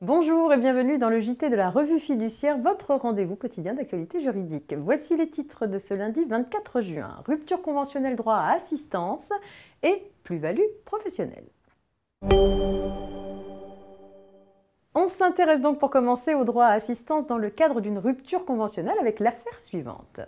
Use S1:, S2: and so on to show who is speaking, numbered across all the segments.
S1: Bonjour et bienvenue dans le JT de la Revue Fiduciaire, votre rendez-vous quotidien d'actualité juridique. Voici les titres de ce lundi 24 juin. Rupture conventionnelle droit à assistance et plus-value professionnelle. On s'intéresse donc pour commencer au droit à assistance dans le cadre d'une rupture conventionnelle avec l'affaire suivante.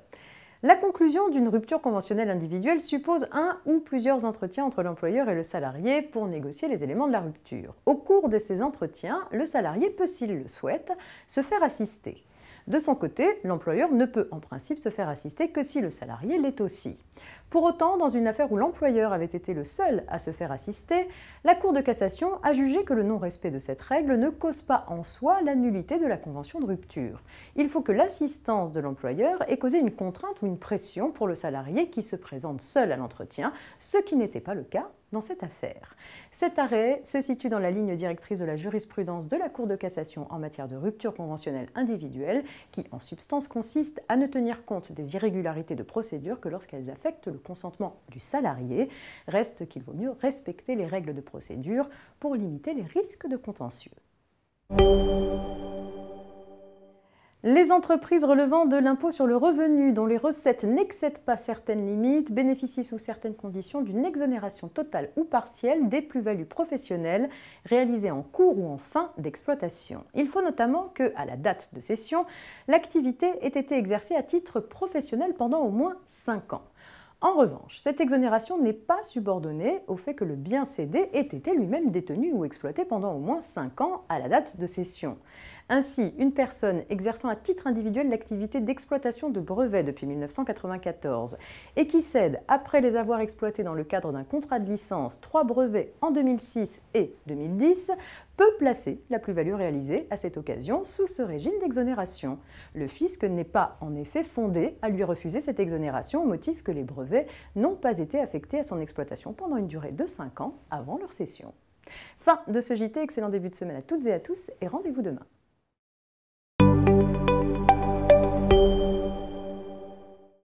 S1: La conclusion d'une rupture conventionnelle individuelle suppose un ou plusieurs entretiens entre l'employeur et le salarié pour négocier les éléments de la rupture. Au cours de ces entretiens, le salarié peut, s'il le souhaite, se faire assister. De son côté, l'employeur ne peut en principe se faire assister que si le salarié l'est aussi. Pour autant, dans une affaire où l'employeur avait été le seul à se faire assister, la Cour de cassation a jugé que le non-respect de cette règle ne cause pas en soi la nullité de la convention de rupture. Il faut que l'assistance de l'employeur ait causé une contrainte ou une pression pour le salarié qui se présente seul à l'entretien, ce qui n'était pas le cas dans cette affaire. Cet arrêt se situe dans la ligne directrice de la jurisprudence de la Cour de cassation en matière de rupture conventionnelle individuelle, qui en substance consiste à ne tenir compte des irrégularités de procédure que lorsqu'elles affectent le consentement du salarié, reste qu'il vaut mieux respecter les règles de procédure pour limiter les risques de contentieux. Les entreprises relevant de l'impôt sur le revenu dont les recettes n'excèdent pas certaines limites bénéficient sous certaines conditions d'une exonération totale ou partielle des plus-values professionnelles réalisées en cours ou en fin d'exploitation. Il faut notamment que, à la date de cession, l'activité ait été exercée à titre professionnel pendant au moins 5 ans. En revanche, cette exonération n'est pas subordonnée au fait que le bien cédé ait été lui-même détenu ou exploité pendant au moins 5 ans à la date de cession. Ainsi, une personne exerçant à titre individuel l'activité d'exploitation de brevets depuis 1994 et qui cède, après les avoir exploités dans le cadre d'un contrat de licence, trois brevets en 2006 et 2010, peut placer la plus-value réalisée à cette occasion sous ce régime d'exonération. Le fisc n'est pas en effet fondé à lui refuser cette exonération au motif que les brevets n'ont pas été affectés à son exploitation pendant une durée de 5 ans avant leur cession. Fin de ce JT, excellent début de semaine à toutes et à tous et rendez-vous demain.